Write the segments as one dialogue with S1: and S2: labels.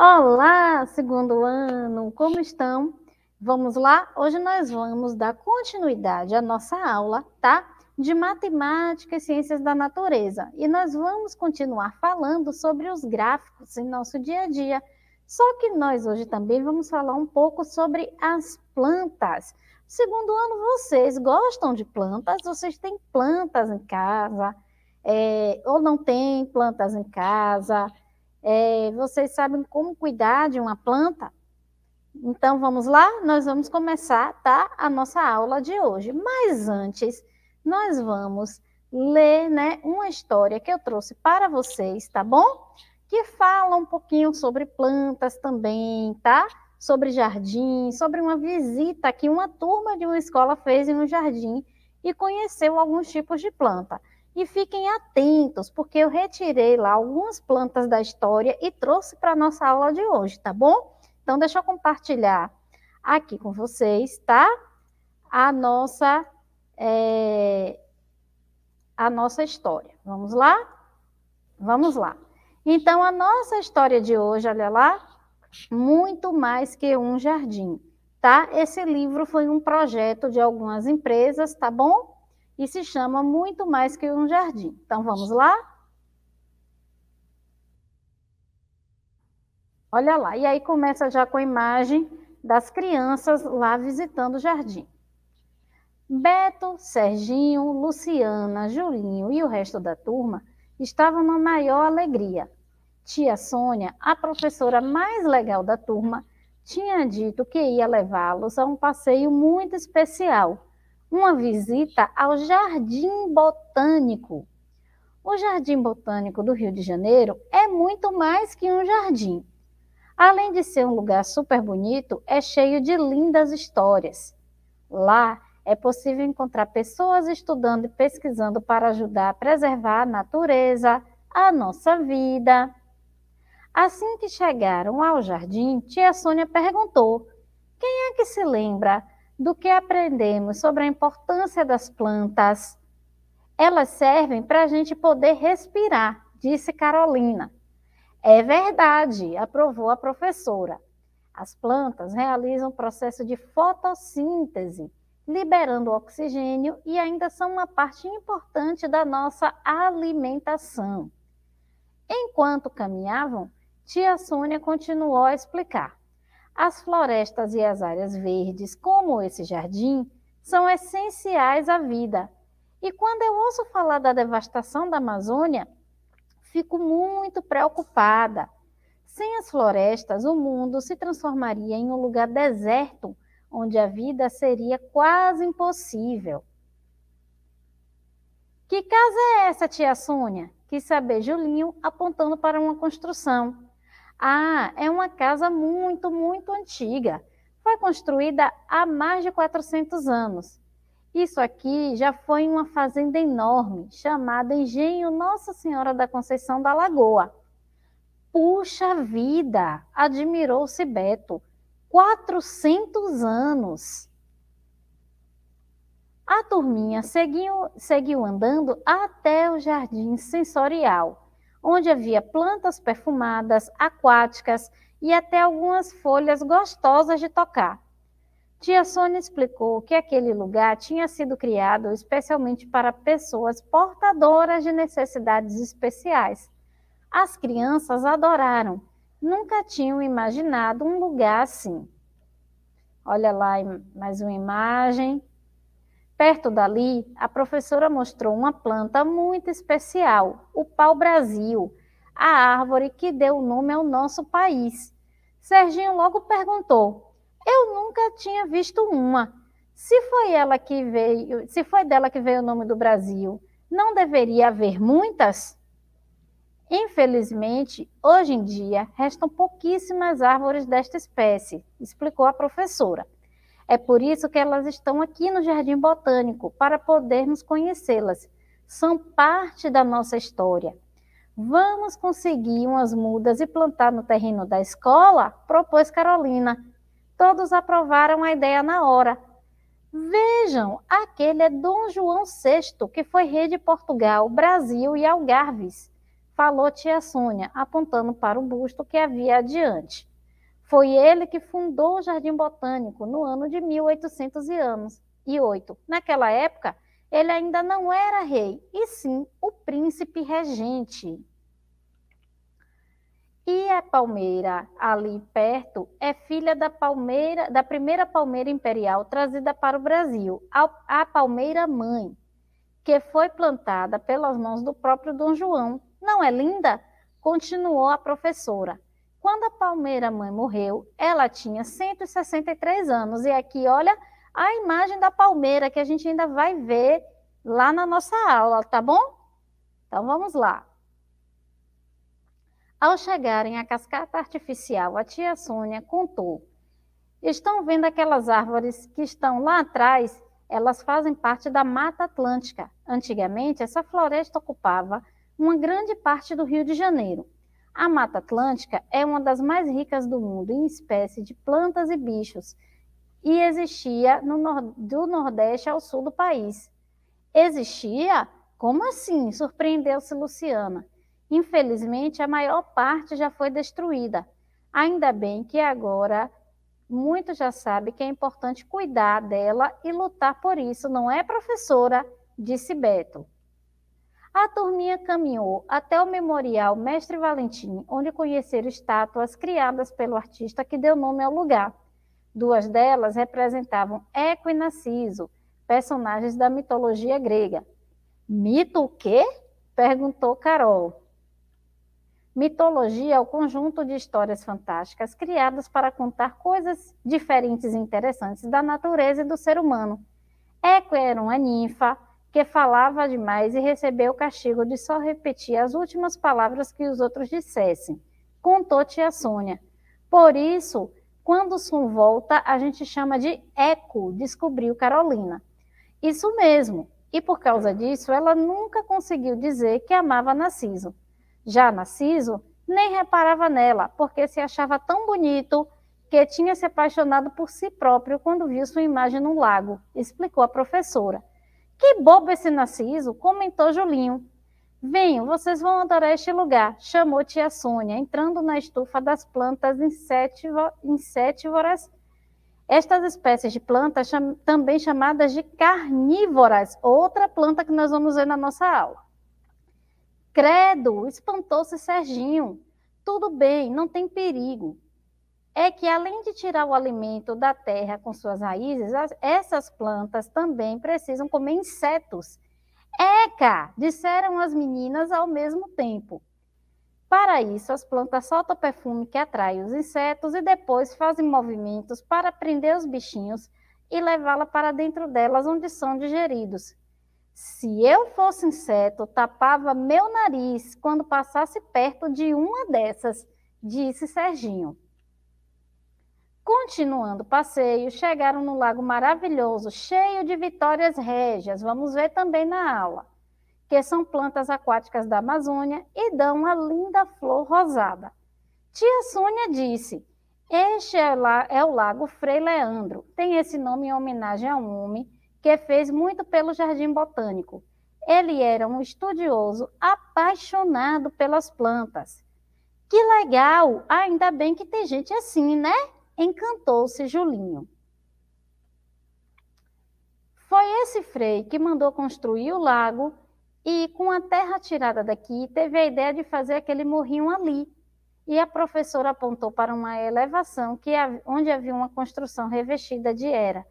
S1: Olá, segundo ano, como estão? Vamos lá? Hoje nós vamos dar continuidade à nossa aula, tá? De matemática e ciências da natureza. E nós vamos continuar falando sobre os gráficos em nosso dia a dia. Só que nós hoje também vamos falar um pouco sobre as plantas. Segundo ano, vocês gostam de plantas? Vocês têm plantas em casa? É, ou não têm plantas em casa? É, vocês sabem como cuidar de uma planta? Então vamos lá, nós vamos começar tá, a nossa aula de hoje. Mas antes, nós vamos ler né, uma história que eu trouxe para vocês, tá bom? Que fala um pouquinho sobre plantas também, tá? Sobre jardim, sobre uma visita que uma turma de uma escola fez em um jardim e conheceu alguns tipos de planta. E fiquem atentos, porque eu retirei lá algumas plantas da história e trouxe para a nossa aula de hoje, tá bom? Então, deixa eu compartilhar aqui com vocês, tá? A nossa, é, a nossa história. Vamos lá? Vamos lá. Então, a nossa história de hoje, olha lá, muito mais que um jardim, tá? Esse livro foi um projeto de algumas empresas, tá bom? e se chama muito mais que um jardim. Então vamos lá? Olha lá, e aí começa já com a imagem das crianças lá visitando o jardim. Beto, Serginho, Luciana, Julinho e o resto da turma estavam na maior alegria. Tia Sônia, a professora mais legal da turma, tinha dito que ia levá-los a um passeio muito especial uma visita ao Jardim Botânico. O Jardim Botânico do Rio de Janeiro é muito mais que um jardim. Além de ser um lugar super bonito, é cheio de lindas histórias. Lá é possível encontrar pessoas estudando e pesquisando para ajudar a preservar a natureza, a nossa vida. Assim que chegaram ao jardim, tia Sônia perguntou: quem é que se lembra do que aprendemos sobre a importância das plantas. Elas servem para a gente poder respirar, disse Carolina. É verdade, aprovou a professora. As plantas realizam o processo de fotossíntese, liberando oxigênio e ainda são uma parte importante da nossa alimentação. Enquanto caminhavam, tia Sônia continuou a explicar. As florestas e as áreas verdes, como esse jardim, são essenciais à vida. E quando eu ouço falar da devastação da Amazônia, fico muito preocupada. Sem as florestas, o mundo se transformaria em um lugar deserto, onde a vida seria quase impossível. Que casa é essa, tia Sônia? Quis saber Julinho, apontando para uma construção. Ah, é uma casa muito, muito antiga. Foi construída há mais de 400 anos. Isso aqui já foi uma fazenda enorme, chamada Engenho Nossa Senhora da Conceição da Lagoa. Puxa vida! Admirou-se Beto. 400 anos! A turminha seguiu, seguiu andando até o jardim sensorial onde havia plantas perfumadas, aquáticas e até algumas folhas gostosas de tocar. Tia Sônia explicou que aquele lugar tinha sido criado especialmente para pessoas portadoras de necessidades especiais. As crianças adoraram, nunca tinham imaginado um lugar assim. Olha lá mais uma imagem. Perto dali, a professora mostrou uma planta muito especial, o pau-brasil, a árvore que deu o nome ao nosso país. Serginho logo perguntou: Eu nunca tinha visto uma. Se foi ela que veio, se foi dela que veio o nome do Brasil, não deveria haver muitas? Infelizmente, hoje em dia, restam pouquíssimas árvores desta espécie, explicou a professora. É por isso que elas estão aqui no Jardim Botânico, para podermos conhecê-las. São parte da nossa história. Vamos conseguir umas mudas e plantar no terreno da escola? Propôs Carolina. Todos aprovaram a ideia na hora. Vejam, aquele é Dom João VI, que foi rei de Portugal, Brasil e Algarves, falou tia Sônia, apontando para o busto que havia adiante. Foi ele que fundou o Jardim Botânico no ano de 1808. Naquela época, ele ainda não era rei, e sim o príncipe regente. E a palmeira ali perto é filha da palmeira, da primeira palmeira imperial trazida para o Brasil, a palmeira mãe, que foi plantada pelas mãos do próprio Dom João. Não é linda? Continuou a professora. Quando a Palmeira mãe morreu, ela tinha 163 anos. E aqui, olha a imagem da Palmeira que a gente ainda vai ver lá na nossa aula, tá bom? Então vamos lá. Ao chegarem à cascata artificial, a tia Sônia contou: Estão vendo aquelas árvores que estão lá atrás? Elas fazem parte da Mata Atlântica. Antigamente, essa floresta ocupava uma grande parte do Rio de Janeiro. A Mata Atlântica é uma das mais ricas do mundo em espécies de plantas e bichos e existia no nord do Nordeste ao sul do país. Existia? Como assim? Surpreendeu-se Luciana. Infelizmente, a maior parte já foi destruída. Ainda bem que agora muito já sabe que é importante cuidar dela e lutar por isso, não é, professora? Disse Beto. A turminha caminhou até o memorial Mestre Valentim, onde conheceram estátuas criadas pelo artista que deu nome ao lugar. Duas delas representavam Eco e Narciso, personagens da mitologia grega. Mito o quê? perguntou Carol. Mitologia é o conjunto de histórias fantásticas criadas para contar coisas diferentes e interessantes da natureza e do ser humano. Eco era uma ninfa, falava demais e recebeu o castigo de só repetir as últimas palavras que os outros dissessem. Contou tia Sônia. Por isso, quando o som volta, a gente chama de eco, descobriu Carolina. Isso mesmo. E por causa disso, ela nunca conseguiu dizer que amava Narciso. Já Narciso nem reparava nela, porque se achava tão bonito que tinha se apaixonado por si próprio quando viu sua imagem no lago, explicou a professora. Que bobo esse Narciso, comentou Julinho. Venham, vocês vão adorar este lugar, chamou tia Sônia, entrando na estufa das plantas insetívoras. Estas espécies de plantas, cham também chamadas de carnívoras, outra planta que nós vamos ver na nossa aula. Credo, espantou-se Serginho. Tudo bem, não tem perigo é que, além de tirar o alimento da terra com suas raízes, as, essas plantas também precisam comer insetos. Eca! disseram as meninas ao mesmo tempo. Para isso, as plantas soltam perfume que atrai os insetos e depois fazem movimentos para prender os bichinhos e levá-la para dentro delas, onde são digeridos. Se eu fosse inseto, tapava meu nariz quando passasse perto de uma dessas, disse Serginho. Continuando o passeio, chegaram no Lago Maravilhoso, cheio de vitórias régias, vamos ver também na aula, que são plantas aquáticas da Amazônia e dão uma linda flor rosada. Tia Sônia disse: Este é, é o Lago Frei Leandro. Tem esse nome em homenagem a um homem que fez muito pelo Jardim Botânico. Ele era um estudioso apaixonado pelas plantas. Que legal! Ainda bem que tem gente assim, né? encantou-se Julinho. Foi esse Frei que mandou construir o lago e, com a terra tirada daqui, teve a ideia de fazer aquele morrinho ali. E a professora apontou para uma elevação que, onde havia uma construção revestida de era,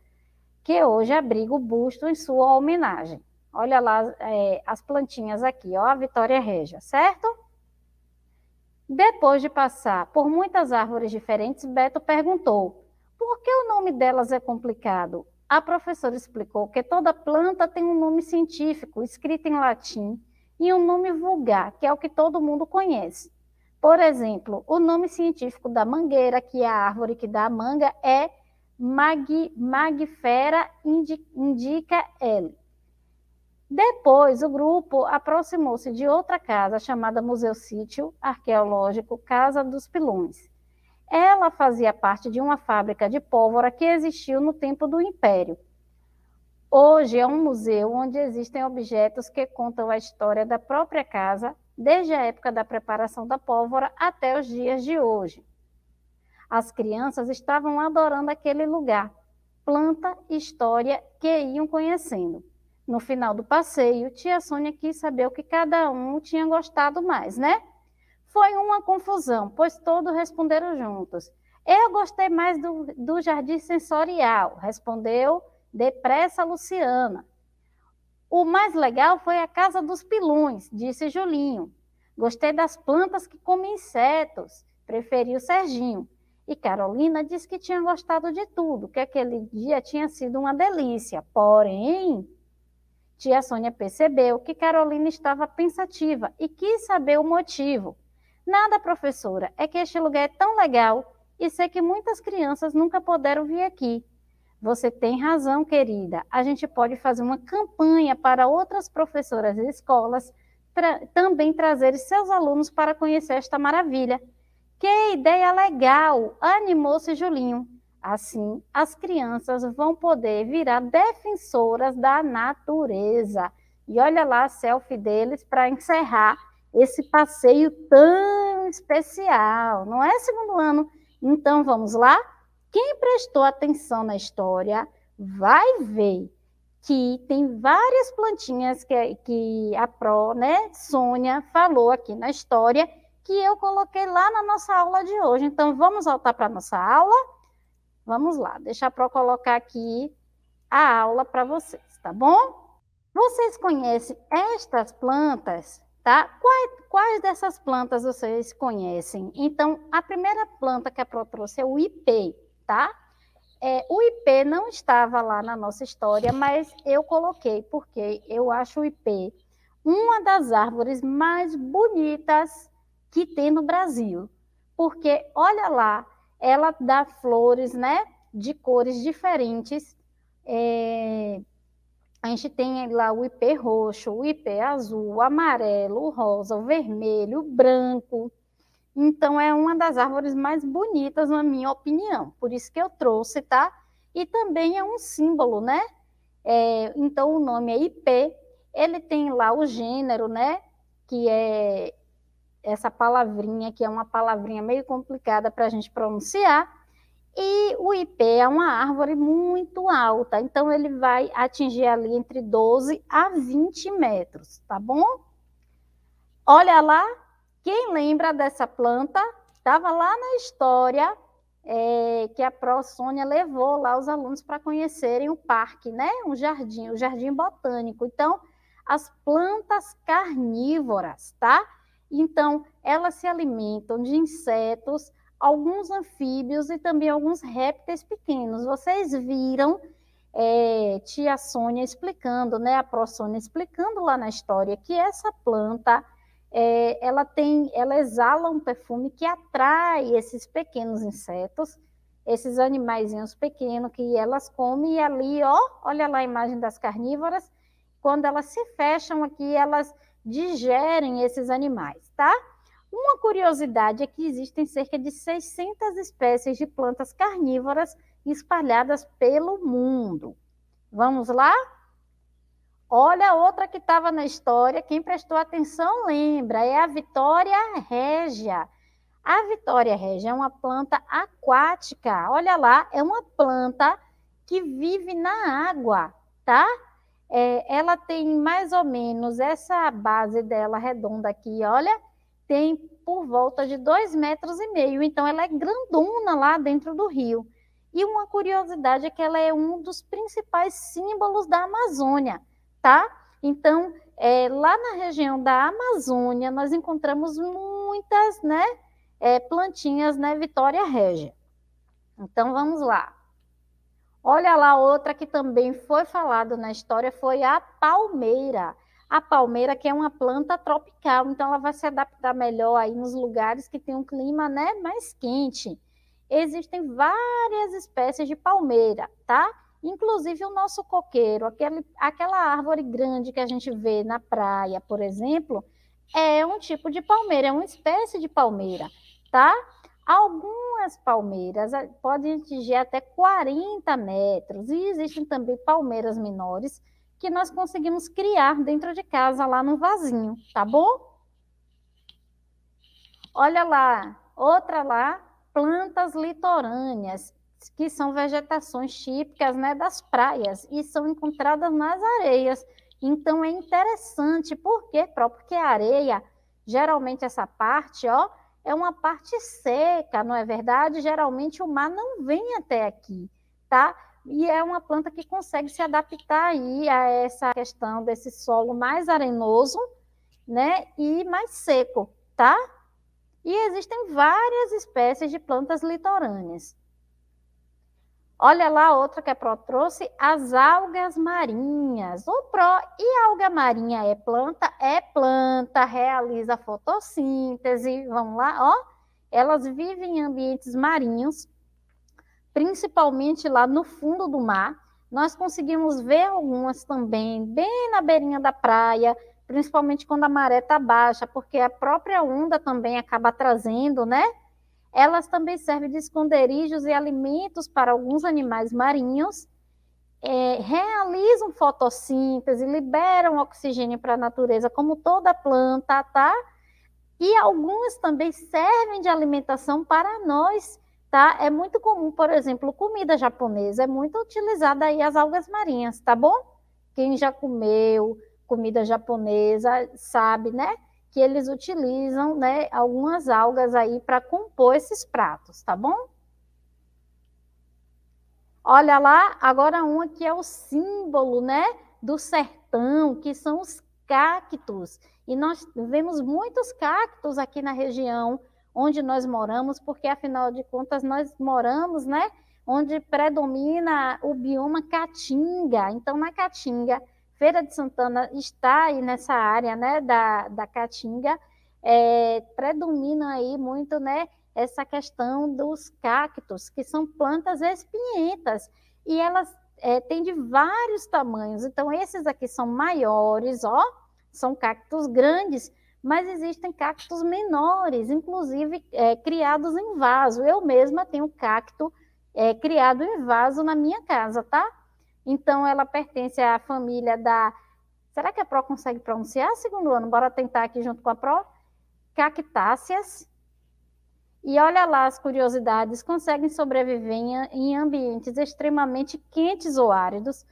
S1: que hoje abriga o busto em sua homenagem. Olha lá é, as plantinhas aqui, ó, a Vitória Regia, certo? Depois de passar por muitas árvores diferentes, Beto perguntou: por que o nome delas é complicado? A professora explicou que toda planta tem um nome científico, escrito em latim, e um nome vulgar, que é o que todo mundo conhece. Por exemplo, o nome científico da mangueira, que é a árvore que dá a manga, é Mag, Magifera indica L. Depois, o grupo aproximou-se de outra casa chamada Museu Sítio Arqueológico Casa dos Pilões. Ela fazia parte de uma fábrica de pólvora que existiu no tempo do Império. Hoje é um museu onde existem objetos que contam a história da própria casa, desde a época da preparação da pólvora até os dias de hoje. As crianças estavam adorando aquele lugar, planta e história que iam conhecendo. No final do passeio, tia Sônia quis saber o que cada um tinha gostado mais, né? Foi uma confusão, pois todos responderam juntos. Eu gostei mais do, do jardim sensorial, respondeu depressa Luciana. O mais legal foi a casa dos pilões, disse Julinho. Gostei das plantas que comem insetos, preferiu Serginho. E Carolina disse que tinha gostado de tudo, que aquele dia tinha sido uma delícia. Porém, Tia Sônia percebeu que Carolina estava pensativa e quis saber o motivo. Nada, professora, é que este lugar é tão legal e sei que muitas crianças nunca puderam vir aqui. Você tem razão, querida. A gente pode fazer uma campanha para outras professoras e escolas também trazerem seus alunos para conhecer esta maravilha. Que ideia legal! Animou-se Julinho. Assim, as crianças vão poder virar defensoras da natureza. E olha lá a selfie deles para encerrar esse passeio tão especial, não é, segundo ano? Então vamos lá? Quem prestou atenção na história vai ver que tem várias plantinhas que, que a Pro, né, Sônia, falou aqui na história, que eu coloquei lá na nossa aula de hoje. Então vamos voltar para a nossa aula? Vamos lá, deixar para colocar aqui a aula para vocês, tá bom? Vocês conhecem estas plantas, tá? Quais, quais, dessas plantas vocês conhecem? Então, a primeira planta que a Pro trouxe é o IP, tá? É, o IP não estava lá na nossa história, mas eu coloquei porque eu acho o IP uma das árvores mais bonitas que tem no Brasil. Porque, olha lá, ela dá flores, né, de cores diferentes. É, a gente tem lá o IP roxo, o IP azul, o amarelo, o rosa, o vermelho, o branco. Então, é uma das árvores mais bonitas, na minha opinião. Por isso que eu trouxe, tá? E também é um símbolo, né? É, então, o nome é IP. Ele tem lá o gênero, né? Que é essa palavrinha, que é uma palavrinha meio complicada para a gente pronunciar. E o IP é uma árvore muito alta, então ele vai atingir ali entre 12 a 20 metros, tá bom? Olha lá, quem lembra dessa planta? Estava lá na história é, que a Pró Sônia levou lá os alunos para conhecerem o parque, né? Um jardim, o um jardim botânico. Então, as plantas carnívoras, tá? Então, elas se alimentam de insetos, alguns anfíbios e também alguns répteis pequenos. Vocês viram é, tia Sônia explicando, né, a Sônia explicando lá na história que essa planta é, ela tem, ela exala um perfume que atrai esses pequenos insetos, esses animaizinhos pequenos que elas comem e ali, ó, olha lá a imagem das carnívoras, quando elas se fecham aqui, elas digerem esses animais, tá? Uma curiosidade é que existem cerca de 600 espécies de plantas carnívoras espalhadas pelo mundo. Vamos lá? Olha outra que estava na história, quem prestou atenção lembra, é a Vitória Régia. A Vitória Régia é uma planta aquática, olha lá, é uma planta que vive na água, tá? é, ela tem mais ou menos essa base dela redonda aqui, olha, tem por volta de dois metros e meio, então ela é grandona lá dentro do rio. E uma curiosidade é que ela é um dos principais símbolos da Amazônia, tá? Então, é, lá na região da Amazônia, nós encontramos muitas né, é, plantinhas, né, Vitória Régia. Então, vamos lá. Olha lá, outra que também foi falado na história foi a palmeira. A palmeira que é uma planta tropical, então ela vai se adaptar melhor aí nos lugares que tem um clima, né, mais quente. Existem várias espécies de palmeira, tá? Inclusive o nosso coqueiro, aquele, aquela árvore grande que a gente vê na praia, por exemplo, é um tipo de palmeira, é uma espécie de palmeira, tá? Algumas palmeiras eh, podem atingir até 40 metros, e existem também palmeiras menores que nós conseguimos criar dentro de casa, lá no vasinho, tá bom? Olha lá, outra lá, plantas litorâneas, que são vegetações típicas né, das praias e são encontradas nas areias. Então é interessante, por quê? Porque a areia, geralmente essa parte, ó, é uma parte seca, não é verdade? Geralmente o mar não vem até aqui, tá? E é uma planta que consegue se adaptar aí a essa questão desse solo mais arenoso, né? E mais seco, tá? E existem várias espécies de plantas litorâneas. Olha lá outra que a Pro trouxe, as algas marinhas. O Pro e alga marinha é planta? É planta, realiza fotossíntese. Vamos lá, ó. Elas vivem em ambientes marinhos, principalmente lá no fundo do mar. Nós conseguimos ver algumas também bem na beirinha da praia, principalmente quando a maré está baixa, porque a própria onda também acaba trazendo, né? Elas também servem de esconderijos e alimentos para alguns animais marinhos, é, realizam fotossíntese, liberam oxigênio para a natureza, como toda planta, tá? E algumas também servem de alimentação para nós, tá? É muito comum, por exemplo, comida japonesa, é muito utilizada aí as algas marinhas, tá bom? Quem já comeu comida japonesa sabe, né? que eles utilizam né, algumas algas aí para compor esses pratos, tá bom? Olha lá, agora uma que é o símbolo, né, do sertão, que são os cactos. E nós vemos muitos cactos aqui na região onde nós moramos, porque afinal de contas nós moramos, né, onde predomina o bioma caatinga. Então na caatinga Feira de Santana está aí nessa área né, da, da Caatinga, é, predomina aí muito né, essa questão dos cactos, que são plantas espinhentas, e elas é, têm de vários tamanhos. Então, esses aqui são maiores, ó, são cactos grandes, mas existem cactos menores, inclusive é, criados em vaso. Eu mesma tenho cacto é, criado em vaso na minha casa, tá? Então, ela pertence à família da. Será que a Pro consegue pronunciar? Segundo ano, bora tentar aqui junto com a Pro. Cactáceas. E olha lá as curiosidades: conseguem sobreviver em ambientes extremamente quentes ou áridos,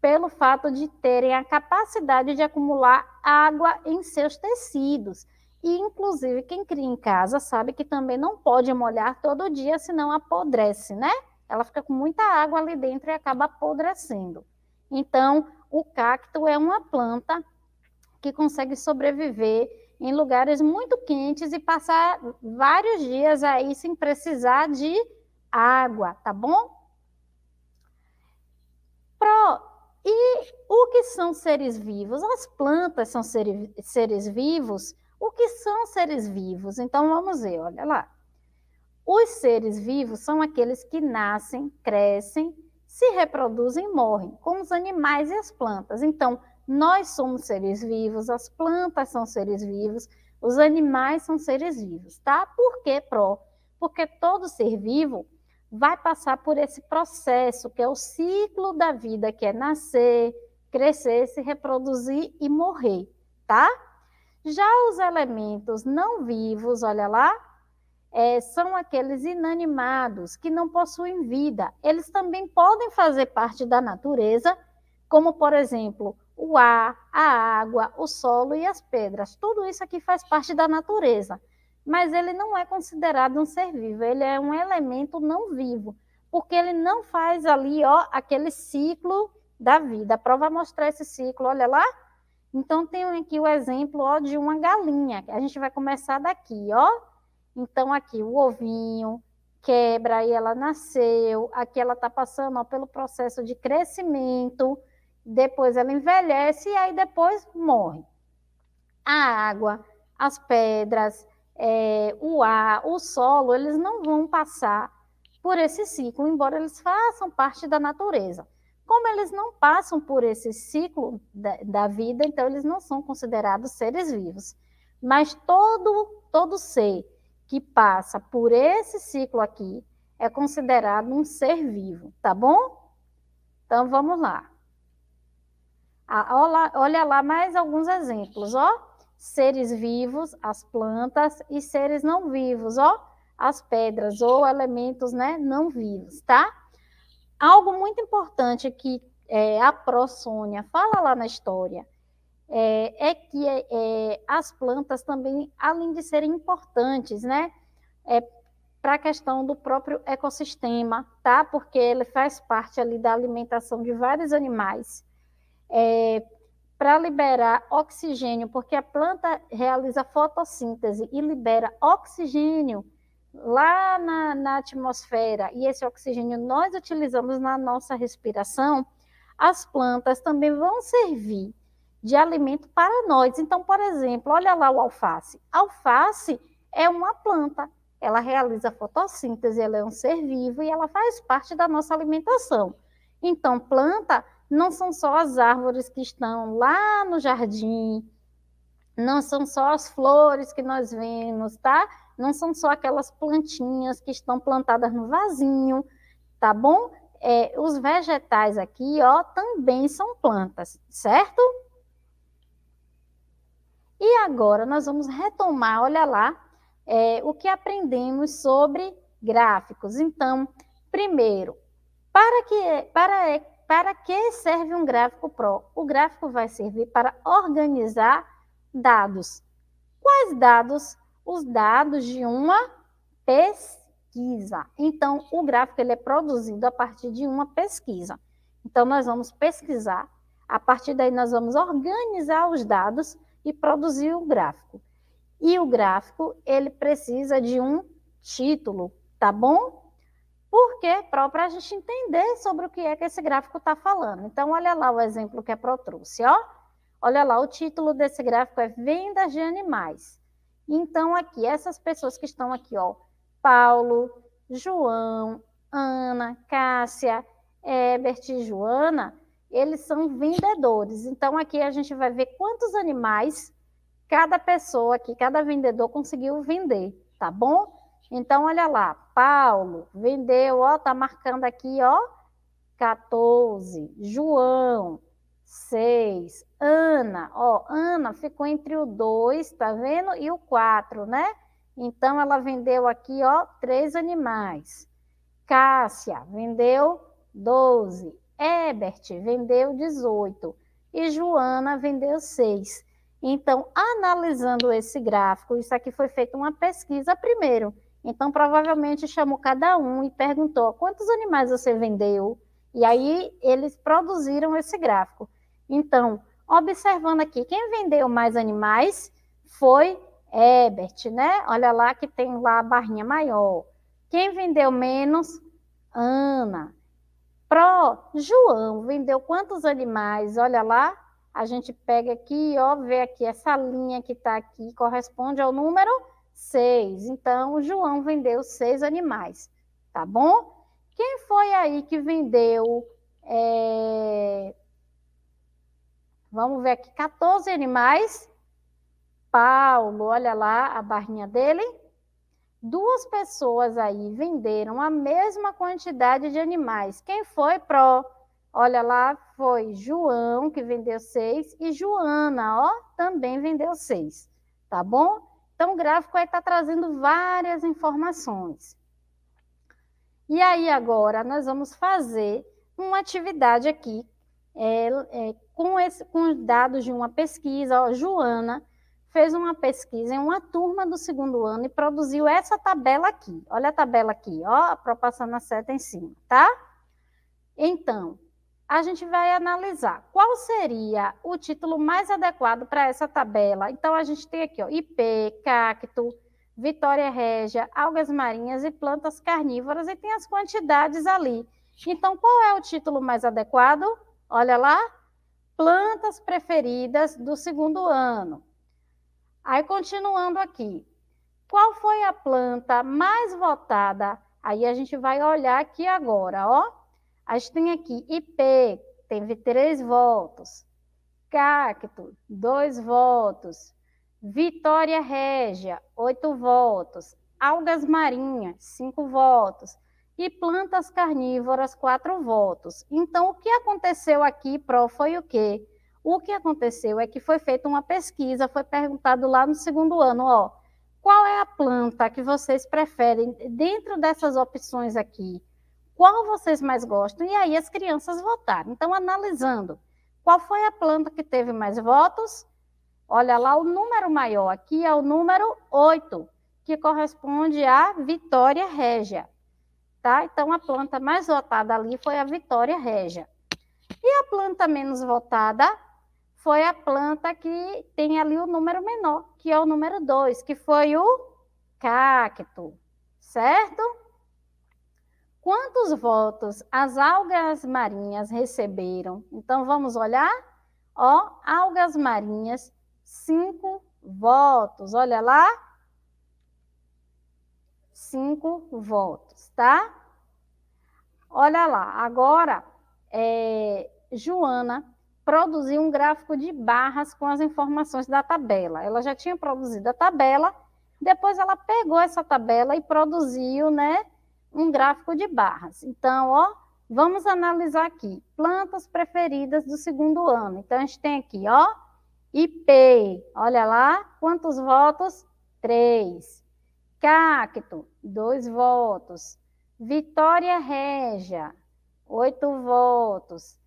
S1: pelo fato de terem a capacidade de acumular água em seus tecidos. E, inclusive, quem cria em casa sabe que também não pode molhar todo dia, senão apodrece, né? ela fica com muita água ali dentro e acaba apodrecendo. Então, o cacto é uma planta que consegue sobreviver em lugares muito quentes e passar vários dias aí sem precisar de água, tá bom? Pro, e o que são seres vivos? As plantas são seres, seres vivos. O que são seres vivos? Então vamos ver, olha lá. Os seres vivos são aqueles que nascem, crescem, se reproduzem e morrem, como os animais e as plantas. Então, nós somos seres vivos, as plantas são seres vivos, os animais são seres vivos, tá? Por que pró? Porque todo ser vivo vai passar por esse processo, que é o ciclo da vida, que é nascer, crescer, se reproduzir e morrer, tá? Já os elementos não vivos, olha lá, é, são aqueles inanimados que não possuem vida. Eles também podem fazer parte da natureza, como, por exemplo, o ar, a água, o solo e as pedras. Tudo isso aqui faz parte da natureza. Mas ele não é considerado um ser vivo, ele é um elemento não vivo, porque ele não faz ali ó, aquele ciclo da vida. A prova mostrar esse ciclo, olha lá. Então, tem aqui o exemplo ó, de uma galinha. A gente vai começar daqui, ó então, aqui o ovinho quebra e ela nasceu, aqui ela está passando ó, pelo processo de crescimento, depois ela envelhece e aí depois morre. A água, as pedras, é, o ar, o solo, eles não vão passar por esse ciclo, embora eles façam parte da natureza. Como eles não passam por esse ciclo da, da vida, então eles não são considerados seres vivos. Mas todo, todo ser que passa por esse ciclo aqui é considerado um ser vivo, tá bom? Então vamos lá. Olha lá mais alguns exemplos, ó. Seres vivos, as plantas, e seres não vivos, ó. As pedras ou elementos né, não vivos, tá? Algo muito importante que é, a Sônia fala lá na história é, é que é, é, as plantas também, além de serem importantes, né, é, para a questão do próprio ecossistema, tá? Porque ele faz parte ali da alimentação de vários animais. É, para liberar oxigênio, porque a planta realiza fotossíntese e libera oxigênio lá na, na atmosfera, e esse oxigênio nós utilizamos na nossa respiração, as plantas também vão servir de alimento para nós. Então, por exemplo, olha lá o alface. Alface é uma planta, ela realiza fotossíntese, ela é um ser vivo e ela faz parte da nossa alimentação. Então, planta não são só as árvores que estão lá no jardim, não são só as flores que nós vemos, tá? Não são só aquelas plantinhas que estão plantadas no vasinho, tá bom? É, os vegetais aqui, ó, também são plantas, certo? E agora nós vamos retomar, olha lá, é, o que aprendemos sobre gráficos. Então, primeiro, para que, para, é, para que serve um gráfico PRO? O gráfico vai servir para organizar dados. Quais dados? Os dados de uma pesquisa. Então, o gráfico ele é produzido a partir de uma pesquisa. Então, nós vamos pesquisar. A partir daí, nós vamos organizar os dados e produzir o gráfico. E o gráfico, ele precisa de um título, tá bom? Porque é para a gente entender sobre o que é que esse gráfico está falando. Então, olha lá o exemplo que a Pro trouxe, ó. Olha lá, o título desse gráfico é Vendas de Animais. Então, aqui, essas pessoas que estão aqui, ó, Paulo, João, Ana, Cássia, Ebert e Joana, eles são vendedores. Então, aqui a gente vai ver quantos animais cada pessoa aqui, cada vendedor conseguiu vender, tá bom? Então, olha lá, Paulo vendeu, ó, tá marcando aqui, ó, 14, João, 6, Ana, ó, Ana ficou entre o 2, tá vendo? E o 4, né? Então, ela vendeu aqui, ó, três animais. Cássia vendeu 12, Ebert vendeu 18 e Joana vendeu 6. Então, analisando esse gráfico, isso aqui foi feita uma pesquisa primeiro. Então, provavelmente chamou cada um e perguntou quantos animais você vendeu. E aí eles produziram esse gráfico. Então, observando aqui, quem vendeu mais animais foi Ebert, né? Olha lá que tem lá a barrinha maior. Quem vendeu menos? Ana. Pro, João vendeu quantos animais? Olha lá, a gente pega aqui, ó, vê aqui essa linha que está aqui, corresponde ao número 6. Então, João vendeu seis animais, tá bom? Quem foi aí que vendeu? É... Vamos ver aqui, 14 animais. Paulo, olha lá a barrinha dele duas pessoas aí venderam a mesma quantidade de animais. Quem foi pró? Olha lá, foi João que vendeu seis e Joana, ó, também vendeu seis, tá bom? Então o gráfico aí está trazendo várias informações. E aí agora nós vamos fazer uma atividade aqui é, é, com, esse, com os dados de uma pesquisa, ó, Joana fez uma pesquisa em uma turma do segundo ano e produziu essa tabela aqui. Olha a tabela aqui, ó, passando a seta em cima, tá? Então, a gente vai analisar qual seria o título mais adequado para essa tabela. Então, a gente tem aqui, ó, IP, cacto, vitória régia, algas marinhas e plantas carnívoras, e tem as quantidades ali. Então, qual é o título mais adequado? Olha lá, plantas preferidas do segundo ano. Aí, continuando aqui, qual foi a planta mais votada? Aí a gente vai olhar aqui agora, ó. A gente tem aqui IP, teve três votos. Cacto, dois votos. Vitória Régia, oito votos. Algas marinhas, cinco votos. E plantas carnívoras, quatro votos. Então, o que aconteceu aqui, Pro, foi o quê? O que aconteceu é que foi feita uma pesquisa, foi perguntado lá no segundo ano, ó, qual é a planta que vocês preferem dentro dessas opções aqui? Qual vocês mais gostam? E aí as crianças votaram. Então, analisando, qual foi a planta que teve mais votos? Olha lá, o número maior aqui é o número 8, que corresponde à Vitória Régia. Tá? Então, a planta mais votada ali foi a Vitória Régia. E a planta menos votada foi a planta que tem ali o número menor, que é o número 2, que foi o cacto, certo? Quantos votos as algas marinhas receberam? Então vamos olhar. Ó, algas marinhas, cinco votos. Olha lá. Cinco votos, tá? Olha lá. Agora, é, Joana produzir um gráfico de barras com as informações da tabela. Ela já tinha produzido a tabela, depois ela pegou essa tabela e produziu né, um gráfico de barras. Então, ó, vamos analisar aqui, plantas preferidas do segundo ano. Então, a gente tem aqui, ó, IP, olha lá, quantos votos? Três. Cacto, dois votos. Vitória Régia, oito votos.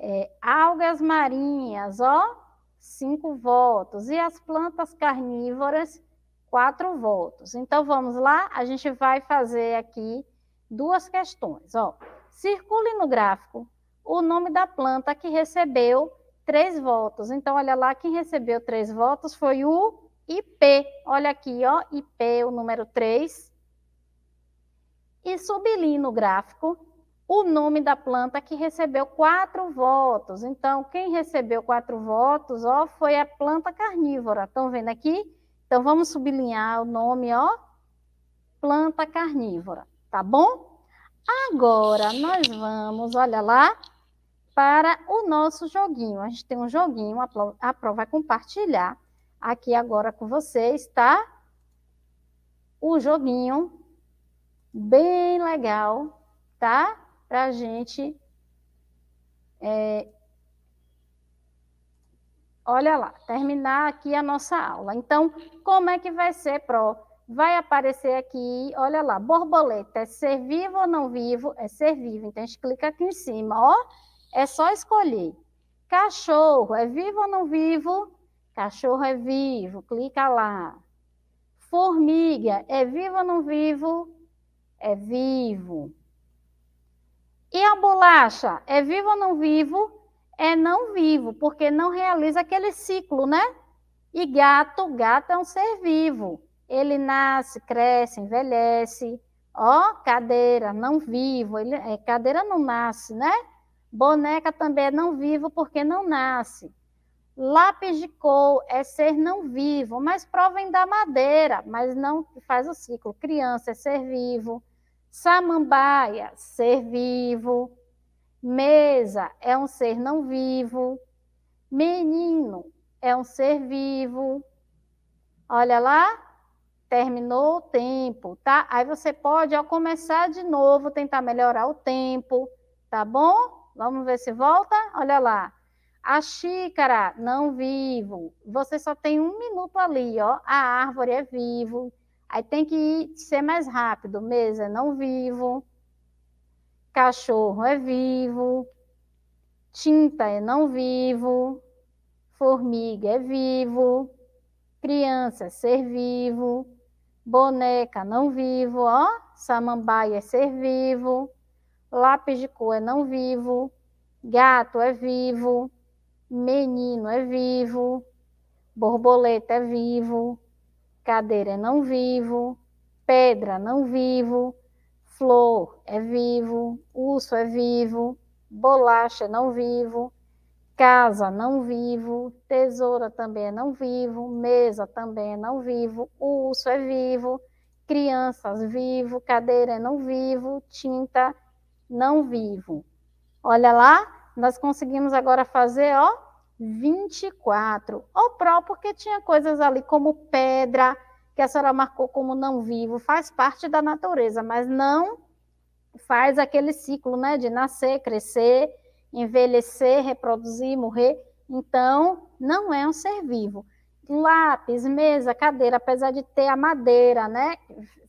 S1: É, algas marinhas, ó, cinco votos. E as plantas carnívoras, quatro votos. Então, vamos lá, a gente vai fazer aqui duas questões. Ó, circule no gráfico o nome da planta que recebeu três votos. Então, olha lá, quem recebeu três votos foi o IP. Olha aqui, ó, IP, o número 3. E sublinhe no gráfico o nome da planta que recebeu quatro votos. Então, quem recebeu quatro votos, ó, foi a planta carnívora. Estão vendo aqui? Então, vamos sublinhar o nome, ó, planta carnívora, tá bom? Agora, nós vamos, olha lá, para o nosso joguinho. A gente tem um joguinho, a Pro, vai é compartilhar aqui agora com vocês, tá? O joguinho bem legal, tá? para a gente. É, olha lá, terminar aqui a nossa aula. Então, como é que vai ser, Pro? Vai aparecer aqui, olha lá, borboleta, é ser vivo ou não vivo? É ser vivo, então a gente clica aqui em cima, ó, é só escolher. Cachorro, é vivo ou não vivo? Cachorro é vivo, clica lá. Formiga, é vivo ou não vivo? É vivo. E a bolacha? É vivo ou não vivo? É não vivo, porque não realiza aquele ciclo, né? E gato, gato é um ser vivo. Ele nasce, cresce, envelhece. Ó, cadeira, não vivo. Ele, é, cadeira não nasce, né? Boneca também é não vivo porque não nasce. Lápis de cor é ser não vivo, mas provém da madeira, mas não faz o ciclo. Criança é ser vivo. Samambaia, ser vivo. Mesa é um ser não vivo. Menino é um ser vivo. Olha lá, terminou o tempo, tá? Aí você pode, ao começar de novo, tentar melhorar o tempo, tá bom? Vamos ver se volta? Olha lá. A xícara, não vivo. Você só tem um minuto ali, ó. A árvore é vivo. Aí tem que ir, ser mais rápido. Mesa é não vivo. Cachorro é vivo. Tinta é não vivo. Formiga é vivo. Criança é ser vivo. Boneca não vivo, ó. Samambaia é ser vivo. Lápis de cor é não vivo. Gato é vivo. Menino é vivo. Borboleta é vivo Cadeira é não vivo, pedra não vivo, flor é vivo, urso é vivo, bolacha é não vivo, casa não vivo, tesoura também é não vivo, mesa também é não vivo, urso é vivo, crianças vivo, cadeira é não vivo, tinta não vivo. Olha lá, nós conseguimos agora fazer, ó, 24. O pró, porque tinha coisas ali como pedra, que a senhora marcou como não vivo, faz parte da natureza, mas não faz aquele ciclo, né, de nascer, crescer, envelhecer, reproduzir, morrer. Então, não é um ser vivo. Lápis, mesa, cadeira, apesar de ter a madeira, né,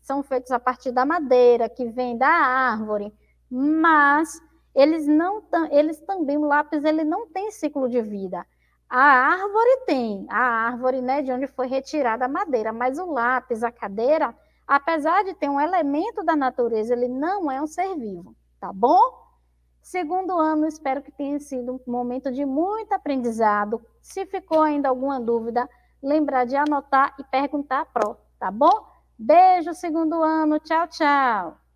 S1: são feitos a partir da madeira que vem da árvore, mas eles não eles também o lápis ele não tem ciclo de vida. A árvore tem, a árvore, né, de onde foi retirada a madeira, mas o lápis, a cadeira, apesar de ter um elemento da natureza, ele não é um ser vivo, tá bom? Segundo ano, espero que tenha sido um momento de muito aprendizado. Se ficou ainda alguma dúvida, lembrar de anotar e perguntar pro, tá bom? Beijo, segundo ano. Tchau, tchau.